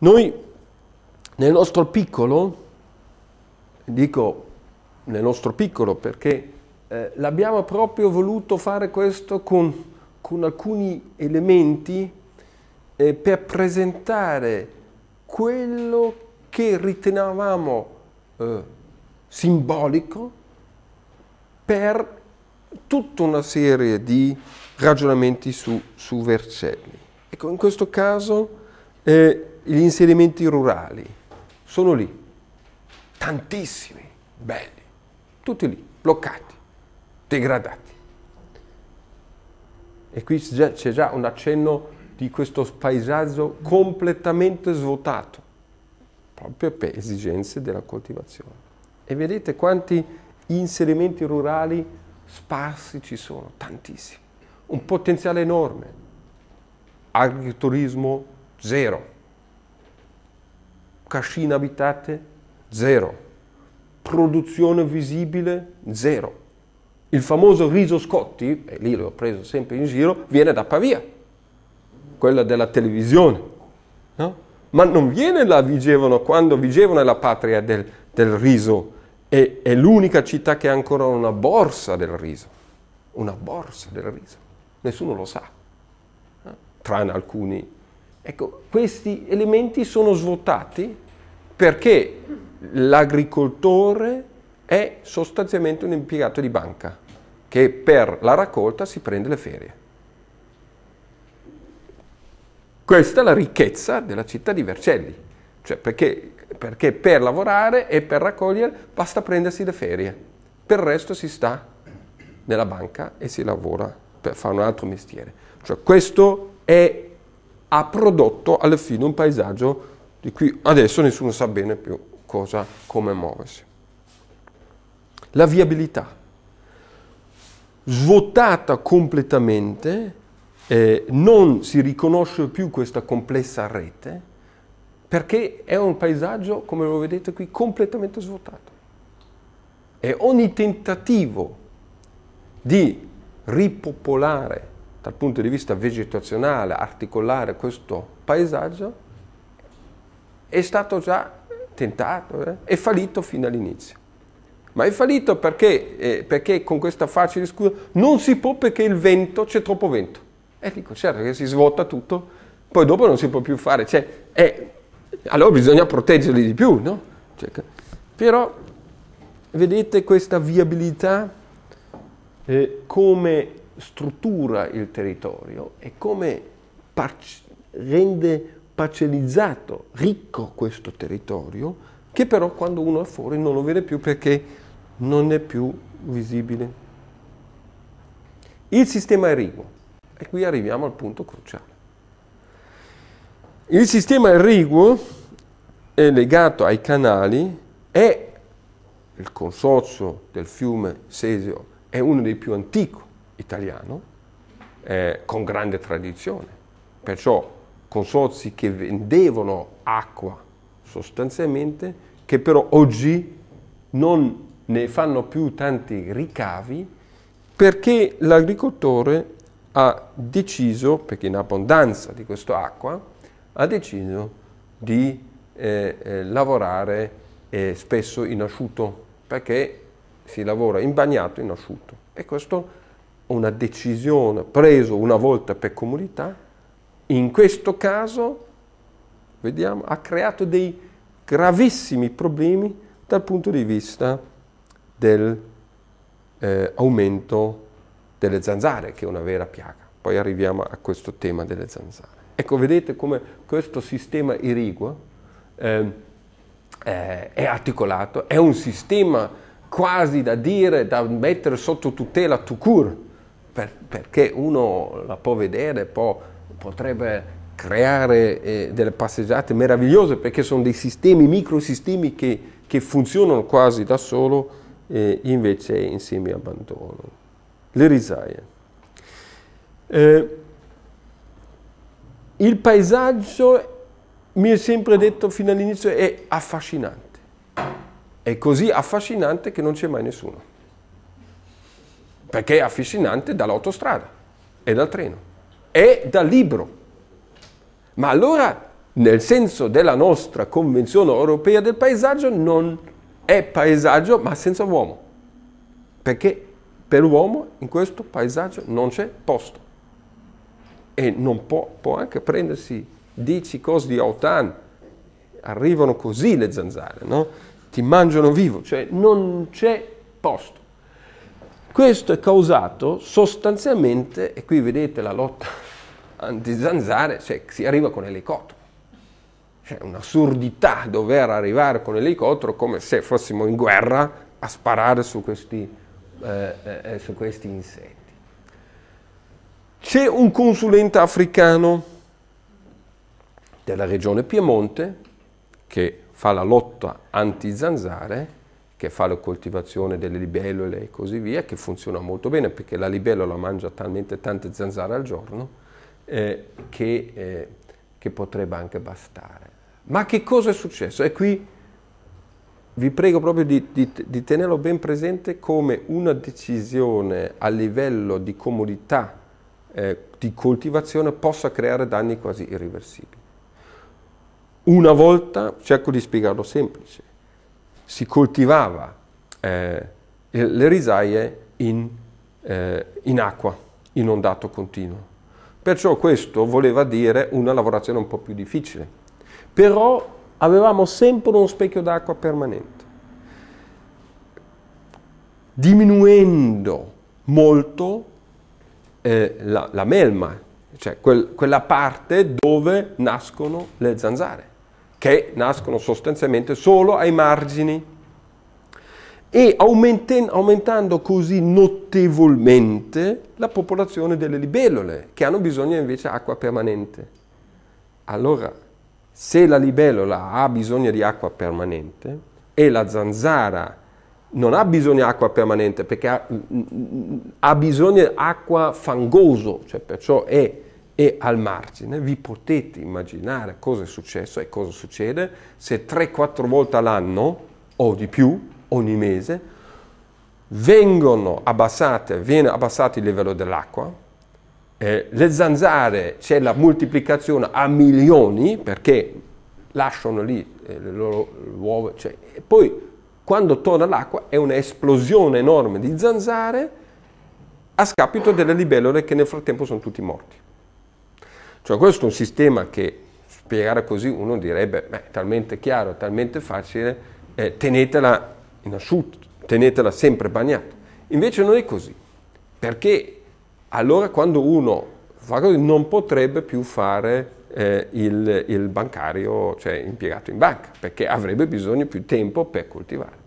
Noi nel nostro piccolo, dico nel nostro piccolo perché eh, l'abbiamo proprio voluto fare questo con, con alcuni elementi eh, per presentare quello che ritenevamo eh, simbolico per tutta una serie di ragionamenti su, su Vercelli. Ecco, in questo caso eh, gli inserimenti rurali, sono lì, tantissimi, belli, tutti lì, bloccati, degradati. E qui c'è già un accenno di questo paesaggio completamente svuotato, proprio per esigenze della coltivazione. E vedete quanti inserimenti rurali sparsi ci sono, tantissimi. Un potenziale enorme. Agriturismo zero cascine abitate, zero. Produzione visibile, zero. Il famoso riso Scotti, e lì l'ho preso sempre in giro, viene da Pavia, quella della televisione. No? Ma non viene da Vigevano, quando Vigevano è la patria del, del riso, e, è l'unica città che ha ancora una borsa del riso. Una borsa del riso. Nessuno lo sa, no? tranne alcuni Ecco, questi elementi sono svuotati perché l'agricoltore è sostanzialmente un impiegato di banca che per la raccolta si prende le ferie. Questa è la ricchezza della città di Vercelli, cioè perché, perché per lavorare e per raccogliere basta prendersi le ferie, per il resto si sta nella banca e si lavora per fare un altro mestiere. Cioè questo è ha prodotto alla fine un paesaggio di cui adesso nessuno sa bene più cosa, come muoversi. La viabilità. Svuotata completamente, eh, non si riconosce più questa complessa rete perché è un paesaggio, come lo vedete qui, completamente svuotato. E ogni tentativo di ripopolare dal punto di vista vegetazionale, articolare questo paesaggio, è stato già tentato eh? è fallito fino all'inizio. Ma è fallito perché, eh, perché con questa facile scusa non si può perché il vento, c'è troppo vento. E dico, certo che si svuota tutto, poi dopo non si può più fare. Cioè, eh, allora bisogna proteggerli di più, no? Cioè, però vedete questa viabilità eh, come struttura il territorio e come parci rende parcellizzato, ricco questo territorio, che però quando uno è fuori non lo vede più perché non è più visibile. Il sistema irriguo, e qui arriviamo al punto cruciale. Il sistema irriguo è legato ai canali, è il consorzio del fiume Sesio, è uno dei più antichi italiano eh, con grande tradizione, perciò consorzi che vendevano acqua sostanzialmente, che però oggi non ne fanno più tanti ricavi perché l'agricoltore ha deciso, perché in abbondanza di questa acqua, ha deciso di eh, eh, lavorare eh, spesso in asciutto, perché si lavora in bagnato in asciutto. E questo una decisione presa una volta per comunità, in questo caso, vediamo, ha creato dei gravissimi problemi dal punto di vista dell'aumento eh, delle zanzare, che è una vera piaga. Poi arriviamo a questo tema delle zanzare. Ecco, vedete come questo sistema irriguo ehm, eh, è articolato, è un sistema quasi da dire, da mettere sotto tutela tout court, per, perché uno la può vedere, può, potrebbe creare eh, delle passeggiate meravigliose perché sono dei sistemi, microsistemi che, che funzionano quasi da solo e eh, invece insieme abbandono. Le risaie. Eh, il paesaggio, mi è sempre detto fino all'inizio, è affascinante. È così affascinante che non c'è mai nessuno perché è affascinante dall'autostrada e dal treno e dal libro. Ma allora, nel senso della nostra convenzione europea del paesaggio, non è paesaggio ma senza uomo, perché per l'uomo in questo paesaggio non c'è posto e non può, può anche prendersi 10 cose di autan, arrivano così le zanzare, no? ti mangiano vivo, cioè non c'è posto. Questo è causato sostanzialmente, e qui vedete la lotta anti-zanzare, cioè si arriva con l'elicottero. Cioè un'assurdità dover arrivare con l'elicottero come se fossimo in guerra a sparare su questi, eh, eh, su questi insetti. C'è un consulente africano della regione Piemonte che fa la lotta anti-zanzare che fa la coltivazione delle libellule e così via, che funziona molto bene perché la libellula mangia talmente tante zanzare al giorno eh, che, eh, che, potrebbe anche bastare. Ma che cosa è successo? E qui vi prego proprio di, di, di tenerlo ben presente come una decisione a livello di comodità eh, di coltivazione possa creare danni quasi irreversibili. Una volta, cerco di spiegarlo semplice, si coltivava eh, le risaie in, eh, in acqua, inondato continuo. Perciò questo voleva dire una lavorazione un po' più difficile. Però avevamo sempre uno specchio d'acqua permanente. Diminuendo molto eh, la, la, melma, cioè quel, quella parte dove nascono le zanzare che nascono sostanzialmente solo ai margini e aumentando così notevolmente la popolazione delle libellole, che hanno bisogno invece di acqua permanente. Allora, se la libellola ha bisogno di acqua permanente e la zanzara non ha bisogno di acqua permanente perché ha, mm, mm, mm, ha bisogno di acqua fangoso, cioè perciò è e al margine vi potete immaginare cosa è successo e cosa succede se 3-4 volte all'anno o di più ogni mese vengono abbassate, viene abbassato il livello dell'acqua, eh, le zanzare c'è la moltiplicazione a milioni perché lasciano lì eh, le loro uova, cioè, e poi quando torna l'acqua è un'esplosione enorme di zanzare a scapito delle libellule che nel frattempo sono tutti morti. Cioè questo è un sistema che, spiegare così, uno direbbe, beh, è talmente chiaro, talmente facile, eh, tenetela in asciutto, tenetela sempre bagnata. Invece non è così, perché allora quando uno fa così non potrebbe più fare eh, il, il, bancario, cioè impiegato in banca, perché avrebbe bisogno più tempo per coltivare.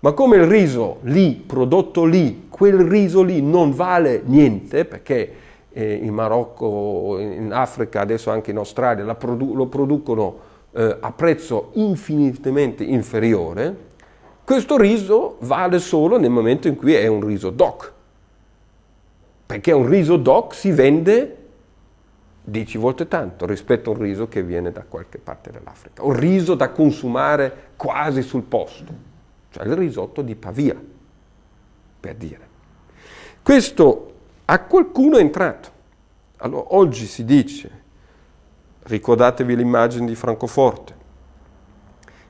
Ma come il riso lì, prodotto lì, quel riso lì non vale niente perché eh, in Marocco, in Africa, adesso anche in Australia, produ- lo producono eh, a prezzo infinitamente inferiore, questo riso vale solo nel momento in cui è un riso DOC. Perché un riso DOC si vende 10 volte tanto rispetto a un riso che viene da qualche parte dell'Africa. Un riso da consumare quasi sul posto, cioè il risotto di Pavia, per dire. Questo a qualcuno è entrato. Allora, oggi si dice, ricordatevi l'immagine di Francoforte,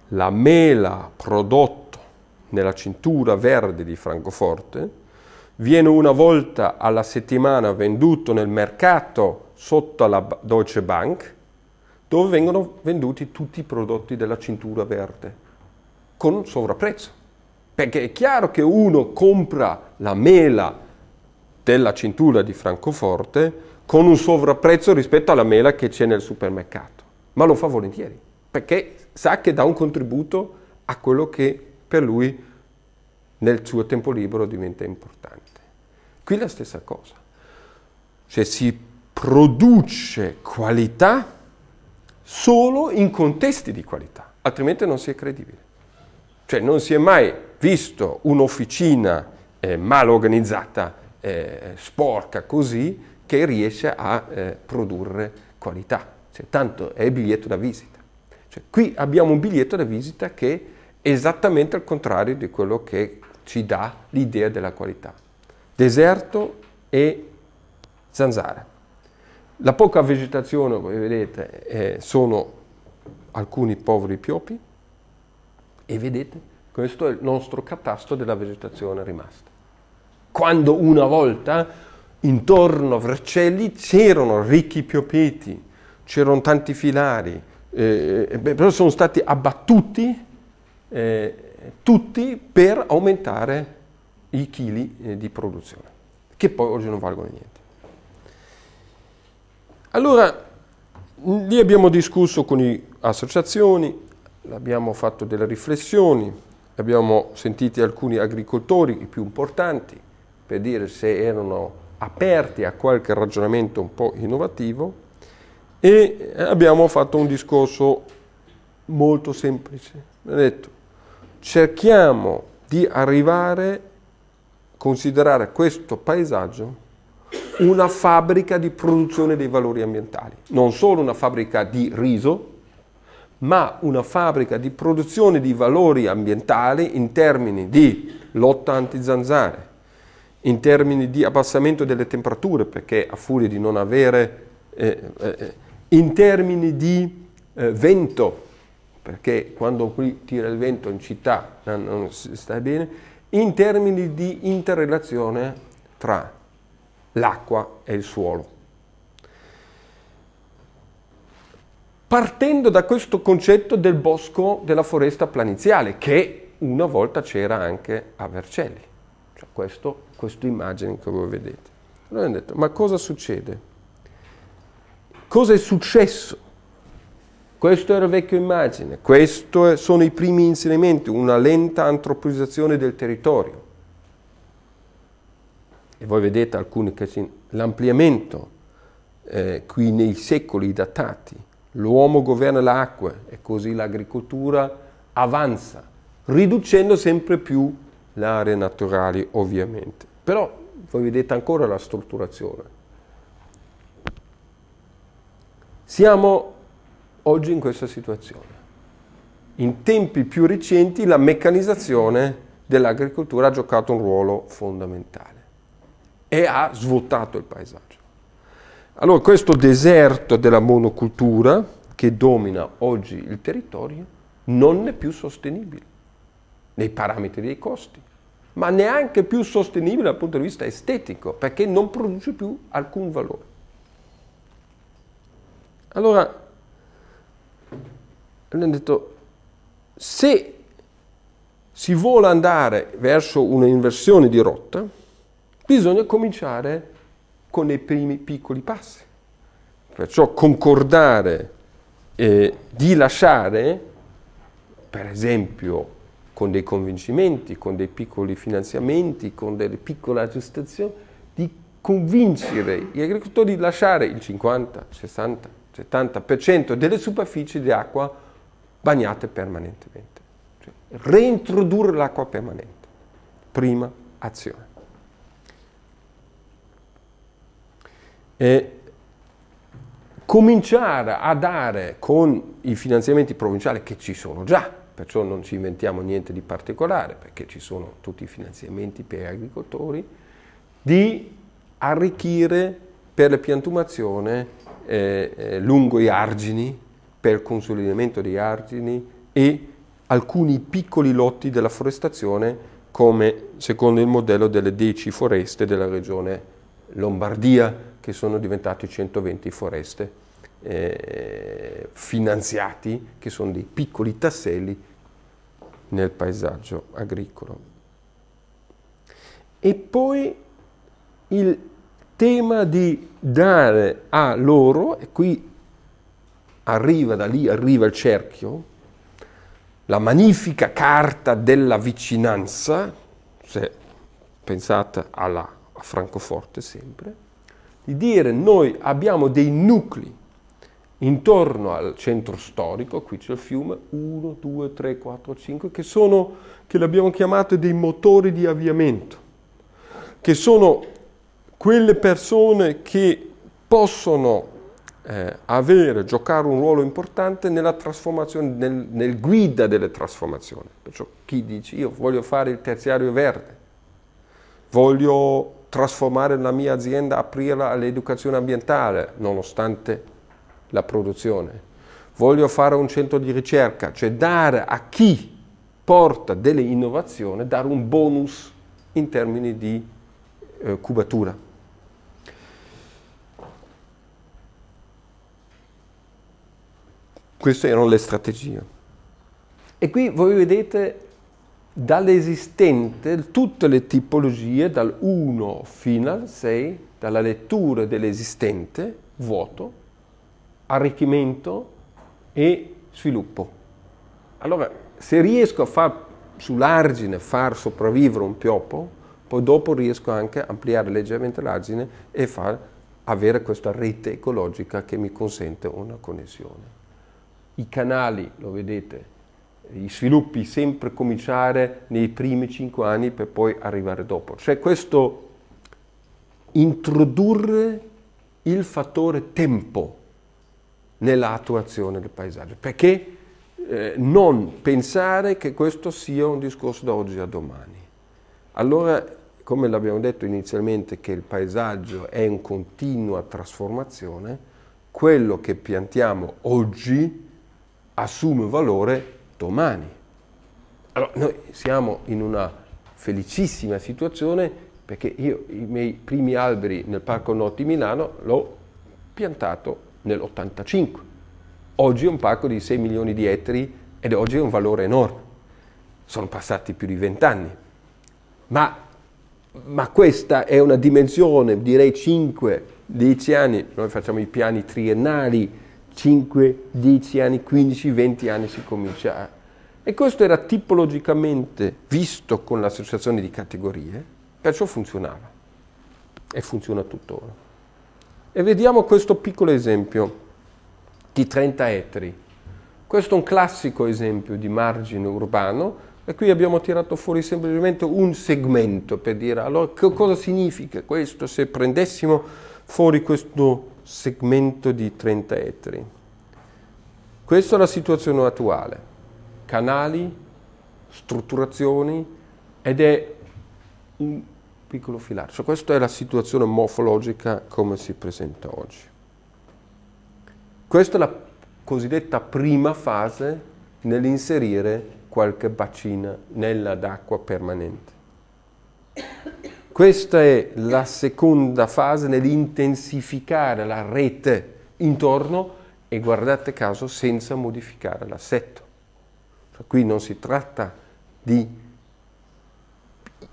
la mela prodotta nella cintura verde di Francoforte viene una volta alla settimana venduto nel mercato sotto la Deutsche Bank, dove vengono venduti tutti i prodotti della cintura verde, con sovrapprezzo. Perché è chiaro che uno compra la mela della cintura di Francoforte con un sovrapprezzo rispetto alla mela che c'è nel supermercato, ma lo fa volentieri, perché sa che dà un contributo a quello che per lui nel suo tempo libero diventa importante. Qui la stessa cosa, cioè si produce qualità solo in contesti di qualità, altrimenti non si è credibile. Cioè non si è mai visto un'officina eh, mal organizzata eh, sporca così che riesce a eh, produrre qualità. Cioè, tanto è il biglietto da visita. Cioè, qui abbiamo un biglietto da visita che è esattamente al contrario di quello che ci dà l'idea della qualità. Deserto e zanzara. La poca vegetazione, come vedete, eh, sono alcuni poveri piopi e vedete, questo è il nostro catasto della vegetazione rimasta quando una volta intorno a Vercelli c'erano ricchi piopeti, c'erano tanti filari, eh, eh però sono stati abbattuti eh, tutti per aumentare i chili eh, di produzione, che poi oggi non valgono niente. Allora, lì abbiamo discusso con le associazioni, abbiamo fatto delle riflessioni, abbiamo sentito alcuni agricoltori, i più importanti, per dire se erano aperti a qualche ragionamento un po' innovativo e abbiamo fatto un discorso molto semplice. Ho detto, cerchiamo di arrivare a considerare questo paesaggio una fabbrica di produzione dei valori ambientali, non solo una fabbrica di riso, ma una fabbrica di produzione di valori ambientali in termini di lotta anti zanzare, in termini di abbassamento delle temperature, perché a furia di non avere, eh, eh, in termini di eh, vento, perché quando qui tira il vento in città non si sta bene, in termini di interrelazione tra l'acqua e il suolo. Partendo da questo concetto del bosco della foresta planiziale, che una volta c'era anche a Vercelli. Cioè questo questa immagine come vedete. Allora hanno detto, ma cosa succede? Cosa è successo? Questa era la vecchia immagine, questi sono i primi insegnamenti, una lenta antropizzazione del territorio. E voi vedete alcuni casini, l'ampliamento eh, qui nei secoli datati, l'uomo governa l'acqua e così l'agricoltura avanza, riducendo sempre più le aree naturali ovviamente. Però voi vedete ancora la strutturazione. Siamo oggi in questa situazione. In tempi più recenti la meccanizzazione dell'agricoltura ha giocato un ruolo fondamentale e ha svuotato il paesaggio. Allora questo deserto della monocultura che domina oggi il territorio non è più sostenibile nei parametri dei costi, ma neanche più sostenibile dal punto di vista estetico, perché non produce più alcun valore. Allora, abbiamo detto, se si vuole andare verso un'inversione di rotta, bisogna cominciare con i primi piccoli passi. Perciò concordare e di lasciare, per esempio, con dei convincimenti, con dei piccoli finanziamenti, con delle piccole aggiustazioni, di convincere gli agricoltori di lasciare il 50, 60, 70% delle superfici di acqua bagnate permanentemente. Cioè, reintrodurre l'acqua permanente. Prima azione. E cominciare a dare con i finanziamenti provinciali che ci sono già, perciò non ci inventiamo niente di particolare perché ci sono tutti i finanziamenti per gli agricoltori, di arricchire per la piantumazione eh, eh lungo i argini, per il consolidamento degli argini e alcuni piccoli lotti della forestazione come secondo il modello delle 10 foreste della regione Lombardia che sono diventate 120 foreste eh, finanziati, che sono dei piccoli tasselli nel paesaggio agricolo. E poi il tema di dare a loro, e qui arriva da lì, arriva il cerchio, la magnifica carta della vicinanza, se pensate alla, a Francoforte sempre, di dire noi abbiamo dei nuclei intorno al centro storico, qui c'è il fiume, 1, 2, 3, 4, 5, che sono, che le abbiamo chiamate dei motori di avviamento, che sono quelle persone che possono eh, avere, giocare un ruolo importante nella trasformazione, nel, nel guida delle trasformazioni. Perciò chi dice io voglio fare il terziario verde, voglio trasformare la mia azienda, aprirla all'educazione ambientale, nonostante la produzione, voglio fare un centro di ricerca, cioè dare a chi porta delle innovazioni, dare un bonus in termini di eh, cubatura. Queste erano le strategie. E qui voi vedete dall'esistente tutte le tipologie, dal 1 fino al 6, dalla lettura dell'esistente, vuoto, arricchimento e sviluppo. Allora, se riesco a far sull'argine, far sopravvivere un pioppo, poi dopo riesco anche a ampliare leggermente l'argine e far avere questa rete ecologica che mi consente una connessione. I canali, lo vedete, gli sviluppi sempre cominciare nei primi cinque anni per poi arrivare dopo. Cioè questo introdurre il fattore tempo nella attuazione del paesaggio. Perché eh, non pensare che questo sia un discorso da oggi a domani. Allora, come l'abbiamo detto inizialmente, che il paesaggio è in continua trasformazione, quello che piantiamo oggi assume valore domani. Allora, noi siamo in una felicissima situazione perché io i miei primi alberi nel Parco Notti Milano l'ho piantato nell'85. Oggi è un parco di 6 milioni di ettari ed oggi è un valore enorme. Sono passati più di vent'anni. Ma, ma questa è una dimensione, direi 5-10 anni, noi facciamo i piani triennali, 5, 10 anni, 15, 20 anni si comincia a... E questo era tipologicamente visto con l'associazione di categorie, perciò funzionava e funziona tuttora. E vediamo questo piccolo esempio di 30 ettari. Questo è un classico esempio di margine urbano e qui abbiamo tirato fuori semplicemente un segmento per dire allora che cosa significa questo se prendessimo fuori questo segmento di 30 ettari. Questa è la situazione attuale. Canali, strutturazioni ed è un piccolo filaccio. Questa è la situazione morfologica come si presenta oggi. Questa è la cosiddetta prima fase nell'inserire qualche bacina nella d'acqua permanente. Questa è la seconda fase nell'intensificare la rete intorno e guardate caso senza modificare l'assetto. Cioè, qui non si tratta di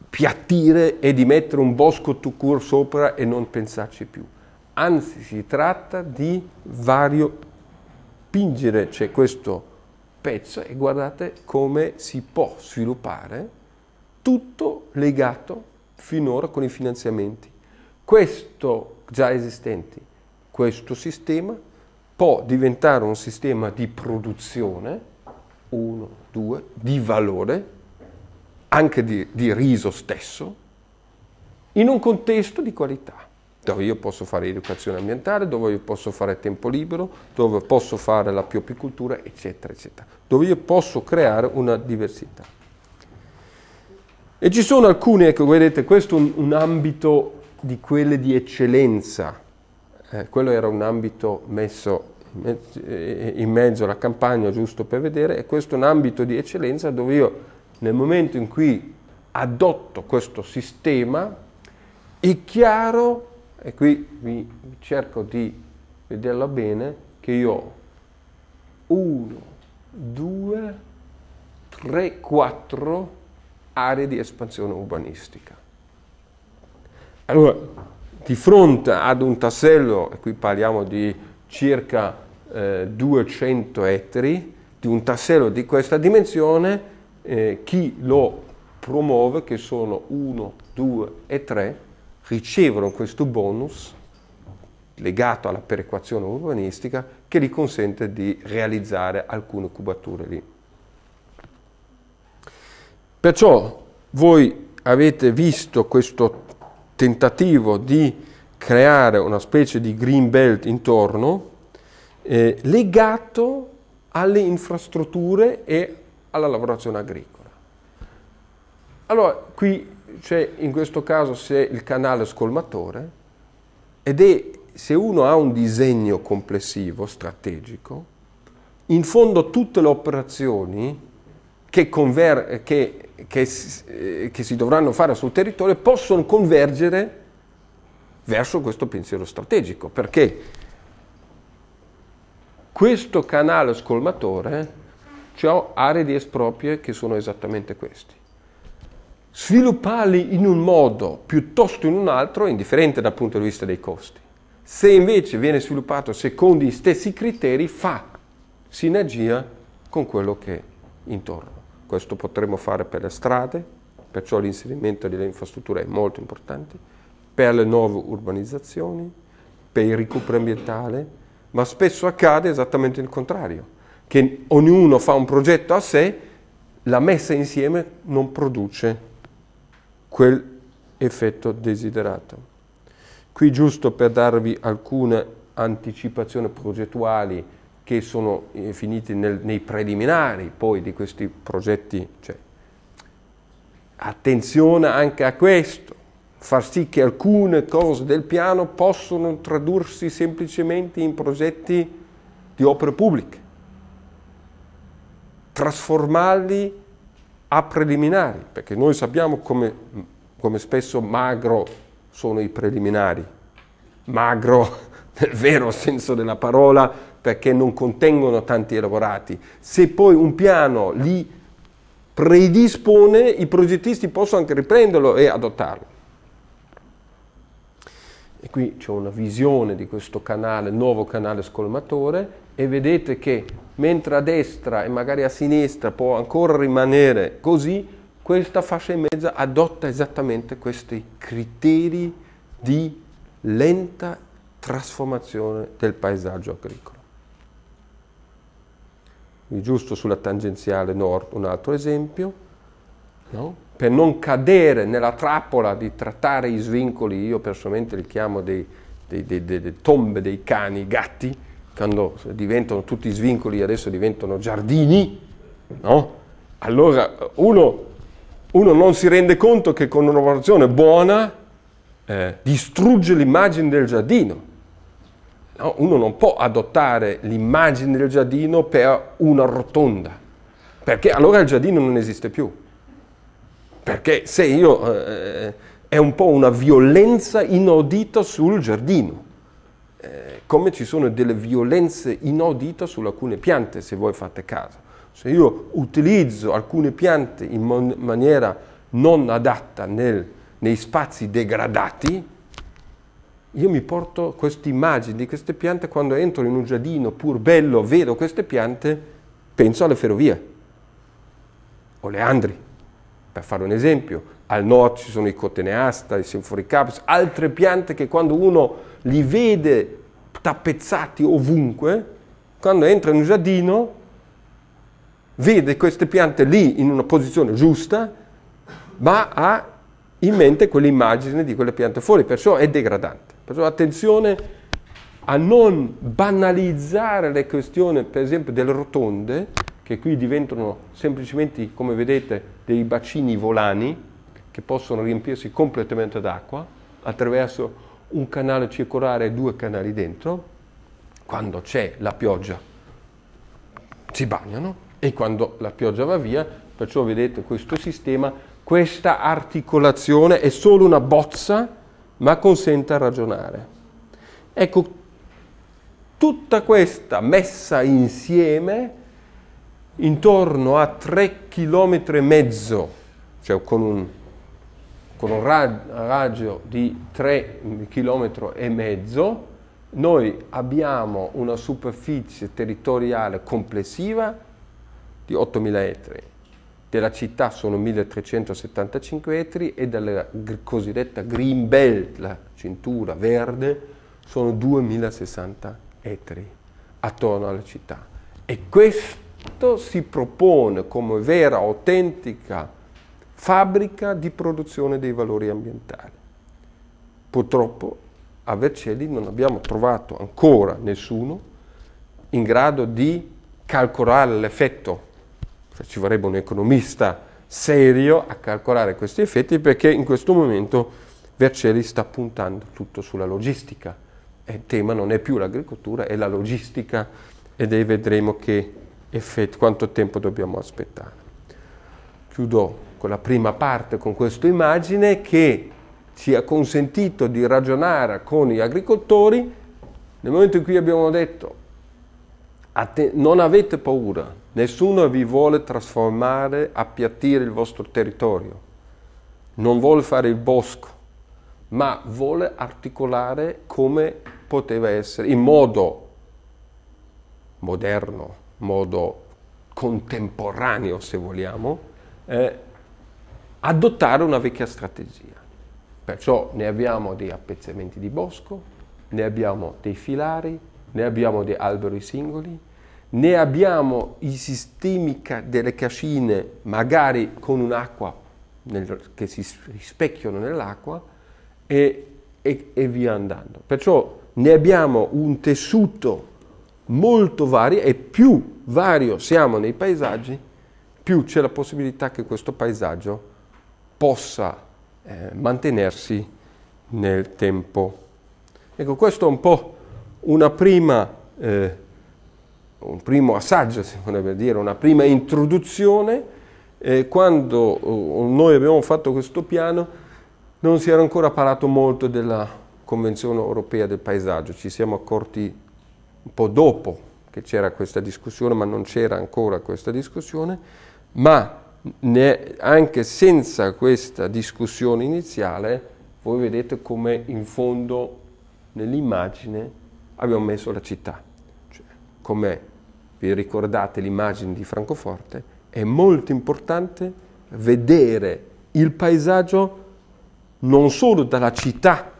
piattire e di mettere un bosco to cure sopra e non pensarci più. Anzi, si tratta di vario pingere, c'è cioè questo pezzo e guardate come si può sviluppare tutto legato finora con i finanziamenti. Questo già esistente, questo sistema può diventare un sistema di produzione, uno, due, di valore anche di, di riso stesso, in un contesto di qualità dove io posso fare educazione ambientale, dove io posso fare tempo libero, dove posso fare la piopicultura, eccetera, eccetera, dove io posso creare una diversità. E ci sono alcuni, ecco, vedete, questo è un, un ambito di quelle di eccellenza, eh, quello era un ambito messo in mezzo eh, alla campagna, giusto per vedere, e questo è un ambito di eccellenza dove io nel momento in cui adotto questo sistema, è chiaro, e qui cerco di vederla bene, che io ho 1, 2, 3, 4 aree di espansione urbanistica. Allora, di fronte ad un tassello, e qui parliamo di circa eh, 200 ettari, di un tassello di questa dimensione, eh, chi lo promuove, che sono 1, 2 e 3, ricevono questo bonus legato alla perequazione urbanistica che gli consente di realizzare alcune cubature lì. Perciò voi avete visto questo tentativo di creare una specie di green belt intorno eh, legato alle infrastrutture e alla lavorazione agricola. Allora, qui c'è in questo caso se il canale scolmatore ed è se uno ha un disegno complessivo, strategico, in fondo tutte le operazioni che, che, che, eh, che si dovranno fare sul territorio possono convergere verso questo pensiero strategico, perché questo canale scolmatore ho aree di esproprie che sono esattamente questi. Svilupparli in un modo piuttosto in un altro è indifferente dal punto di vista dei costi. Se invece viene sviluppato secondo gli stessi criteri, fa sinergia con quello che è intorno. Questo potremmo fare per le strade, perciò l'inserimento delle infrastrutture è molto importante, per le nuove urbanizzazioni, per il recupero ambientale, ma spesso accade esattamente il contrario che ognuno fa un progetto a sé, la messa insieme non produce quel effetto desiderato. Qui giusto per darvi alcune anticipazioni progettuali che sono eh, finite nel, nei preliminari poi di questi progetti, cioè, attenzione anche a questo, far sì che alcune cose del piano possono tradursi semplicemente in progetti di opere pubbliche trasformarli a preliminari, perché noi sappiamo come, come spesso magro sono i preliminari, magro nel vero senso della parola, perché non contengono tanti elaborati. Se poi un piano li predispone, i progettisti possono anche riprenderlo e adottarlo e qui c'è una visione di questo canale, nuovo canale scolmatore e vedete che mentre a destra e magari a sinistra può ancora rimanere così, questa fascia in mezzo adotta esattamente questi criteri di lenta trasformazione del paesaggio agricolo. Qui giusto sulla tangenziale nord un altro esempio, no? per non cadere nella trappola di trattare i svincoli, io personalmente li chiamo dei, dei, dei, delle tombe dei cani, i gatti, quando diventano tutti svincoli adesso diventano giardini, no? Allora uno, uno, non si rende conto che con una valutazione buona eh, distrugge l'immagine del giardino. No? Uno non può adottare l'immagine del giardino per una rotonda, perché allora il giardino non esiste più perché se io eh, eh, è un po' una violenza inaudita sul giardino, eh, come ci sono delle violenze inaudite su alcune piante, se voi fate caso. Se io utilizzo alcune piante in man- maniera non adatta nel, nei spazi degradati, io mi porto queste immagini di queste piante quando entro in un giardino pur bello, vedo queste piante, penso alle ferrovie, oleandri, per fare un esempio, al nord ci sono i coteneasta, i senforicaps, altre piante che quando uno li vede tappezzati ovunque, quando entra in un giardino, vede queste piante lì in una posizione giusta, ma ha in mente quell'immagine di quelle piante fuori, perciò è degradante. Perciò attenzione a non banalizzare le questioni, per esempio, delle rotonde, che qui diventano semplicemente, come vedete, dei bacini volani che possono riempirsi completamente d'acqua attraverso un canale circolare e due canali dentro. Quando c'è la pioggia si bagnano e quando la pioggia va via, perciò vedete questo sistema, questa articolazione è solo una bozza ma consente a ragionare. Ecco, tutta questa messa insieme intorno a 3 km e mezzo, cioè con un, con un raggio di 3 km e mezzo, noi abbiamo una superficie territoriale complessiva di 8.000 ettari. Della città sono 1.375 ettari e della cosiddetta Green Belt, la cintura verde, sono 2.060 ettari attorno alla città. E questo si propone come vera, autentica fabbrica di produzione dei valori ambientali. Purtroppo a Vercelli non abbiamo trovato ancora nessuno in grado di calcolare l'effetto, cioè, ci vorrebbe un economista serio a calcolare questi effetti perché in questo momento Vercelli sta puntando tutto sulla logistica, il tema non è più l'agricoltura, è la logistica ed vedremo che effetti, quanto tempo dobbiamo aspettare. Chiudo con la prima parte, con questa immagine che ci ha consentito di ragionare con gli agricoltori nel momento in cui abbiamo detto non avete paura, nessuno vi vuole trasformare, appiattire il vostro territorio, non vuole fare il bosco, ma vuole articolare come poteva essere, in modo moderno, modo contemporaneo, se vogliamo, eh, adottare una vecchia strategia. Perciò ne abbiamo dei appezzamenti di bosco, ne abbiamo dei filari, ne abbiamo dei alberi singoli, ne abbiamo i sistemi delle cascine, magari con un'acqua nel, che si rispecchiano nell'acqua, e, e, e via andando. Perciò ne abbiamo un tessuto molto varie e più vario siamo nei paesaggi, più c'è la possibilità che questo paesaggio possa eh, mantenersi nel tempo. Ecco, questo è un po' prima, eh, un primo assaggio, si vorrebbe dire, una prima introduzione. Eh, quando eh, noi abbiamo fatto questo piano non si era ancora parlato molto della Convenzione europea del paesaggio, ci siamo accorti un po' dopo che c'era questa discussione, ma non c'era ancora questa discussione, ma ne, anche senza questa discussione iniziale, voi vedete come in fondo nell'immagine abbiamo messo la città. Cioè, come vi ricordate l'immagine di Francoforte, è molto importante vedere il paesaggio non solo dalla città,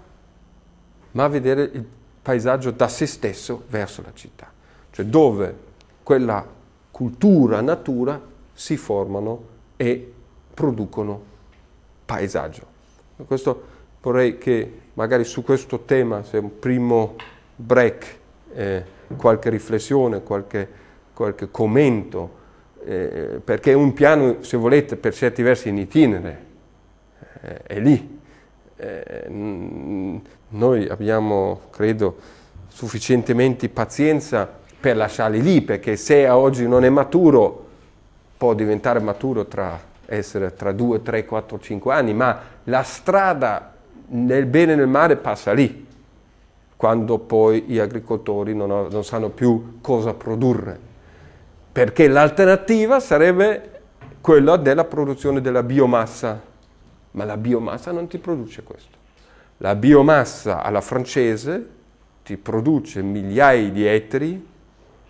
ma vedere il paesaggio da se stesso verso la città, cioè dove quella cultura, natura si formano e producono paesaggio. Questo vorrei che magari su questo tema, se un primo break, eh, qualche riflessione, qualche, qualche commento, eh, perché un piano, se volete, per certi versi in itinere, eh, è lì. Eh, mm, noi abbiamo, credo, sufficientemente pazienza per lasciarli lì, perché se oggi non è maturo, può diventare maturo tra, essere tra 2, 3, 4, 5 anni, ma la strada nel bene e nel male passa lì, quando poi gli agricoltori non, ho, non sanno più cosa produrre, perché l'alternativa sarebbe quella della produzione della biomassa, ma la biomassa non ti produce questo. La biomassa alla francese ti produce migliaia di ettari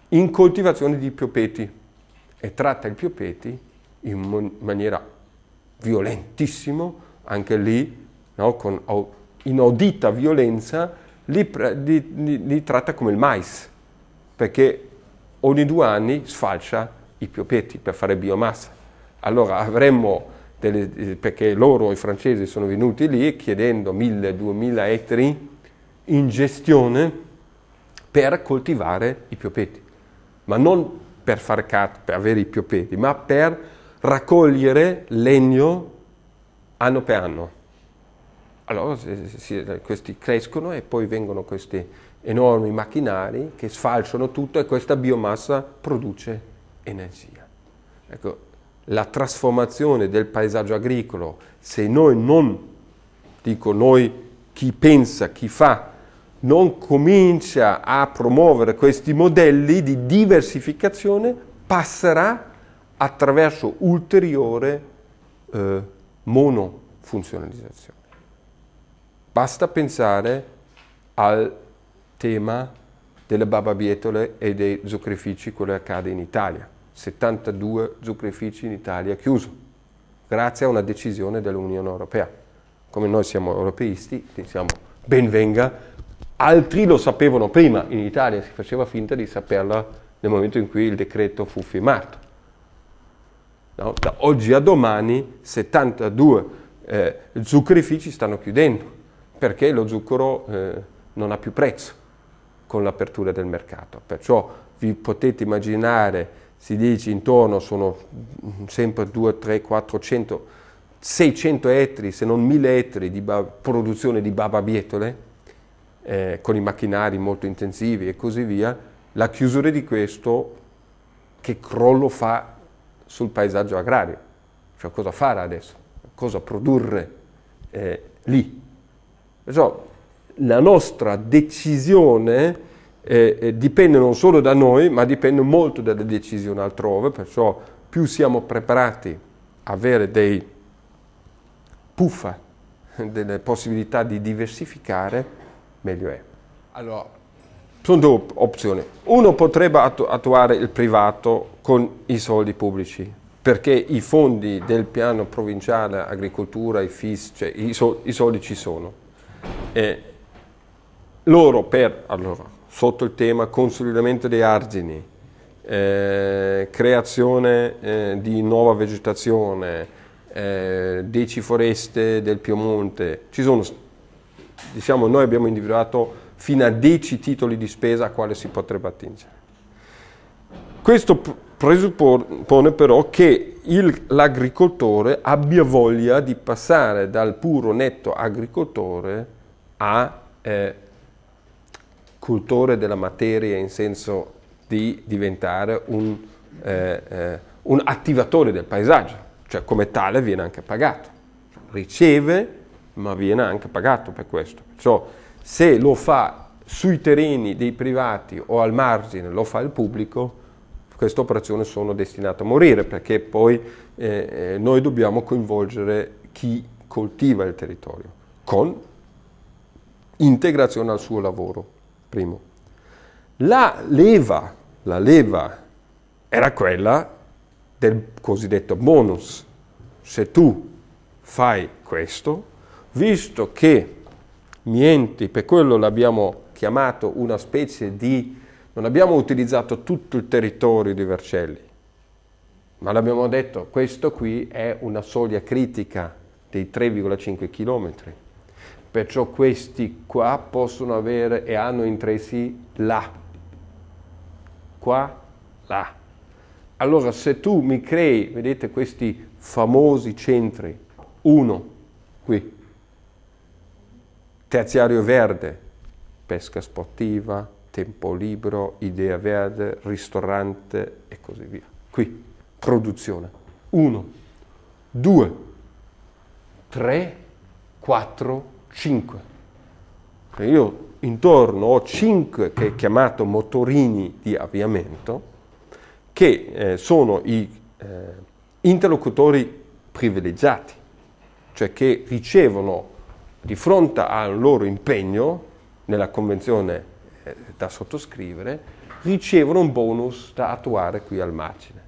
in coltivazione di piopeti e tratta i piopeti in maniera violentissima, anche lì no, con inaudita violenza, li, li, li tratta come il mais, perché ogni due anni sfalcia i piopeti per fare biomassa. Allora avremmo delle, eh, perché loro, i francesi, sono venuti lì chiedendo 1000-2000 ettari in gestione per coltivare i piopeti, ma non per far cat, per avere i piopeti, ma per raccogliere legno anno per anno. Allora si, si, questi crescono e poi vengono questi enormi macchinari che sfalciano tutto e questa biomassa produce energia. Ecco, la trasformazione del paesaggio agricolo, se noi non, dico noi, chi pensa, chi fa, non comincia a promuovere questi modelli di diversificazione, passerà attraverso ulteriore eh, monofunzionalizzazione. Basta pensare al tema delle bababietole e dei zuccherifici, quello che accade in Italia. 72 zuccherifici in Italia chiuso, grazie a una decisione dell'Unione Europea. Come noi siamo europeisti, diciamo benvenga, altri lo sapevano prima, in Italia si faceva finta di saperla nel momento in cui il decreto fu firmato. No? Da oggi a domani 72 eh, zuccherifici stanno chiudendo perché lo zucchero eh, non ha più prezzo con l'apertura del mercato. Perciò vi potete immaginare si dice intorno sono sempre 2, 3, 400, 600 ettari, se non 1000 ettari di produzione di bababietole, eh, con i macchinari molto intensivi e così via, la chiusura di questo che crollo fa sul paesaggio agrario, cioè cosa fare adesso, cosa produrre eh, lì. Perciò la nostra decisione eh, eh, dipende non solo da noi, ma dipende molto dalle decisioni altrove, perciò più siamo preparati a avere dei puffa, delle possibilità di diversificare, meglio è. Allora, sono due opzioni. Uno potrebbe attuare il privato con i soldi pubblici, perché i fondi del piano provinciale agricoltura, i FIS, cioè i, soldi ci sono. E loro per, allora, sotto il tema consolidamento dei argini, eh, creazione eh, di nuova vegetazione, eh, foreste del Piemonte. Ci sono, diciamo, noi abbiamo individuato fino a 10 titoli di spesa a quale si potrebbe attingere. Questo presuppone però che l'agricoltore abbia voglia di passare dal puro netto agricoltore a eh, cultore della materia in senso di diventare un, eh, eh, un attivatore del paesaggio, cioè come tale viene anche pagato, riceve ma viene anche pagato per questo. Perciò se lo fa sui terreni dei privati o al margine lo fa il pubblico, queste operazioni sono destinate a morire perché poi eh, eh noi dobbiamo coinvolgere chi coltiva il territorio con integrazione al suo lavoro primo. La leva, la leva era quella del cosiddetto bonus. Se tu fai questo, visto che niente, per quello l'abbiamo chiamato una specie di... non abbiamo utilizzato tutto il territorio di Vercelli, ma l'abbiamo detto, questo qui è una soglia critica dei 3,5 chilometri Perciò questi qua possono avere e hanno in tre sì là. Qua, là. Allora se tu mi crei, vedete questi famosi centri, uno qui, terziario verde, pesca sportiva, tempo libero, idea verde, ristorante e così via. Qui, produzione. Uno, due, tre, quattro, 5. Cioè io intorno ho 5 che è chiamato motorini di avviamento, che eh, sono i eh, interlocutori privilegiati, cioè che ricevono di fronte al loro impegno nella convenzione eh, da sottoscrivere, ricevono un bonus da attuare qui al margine.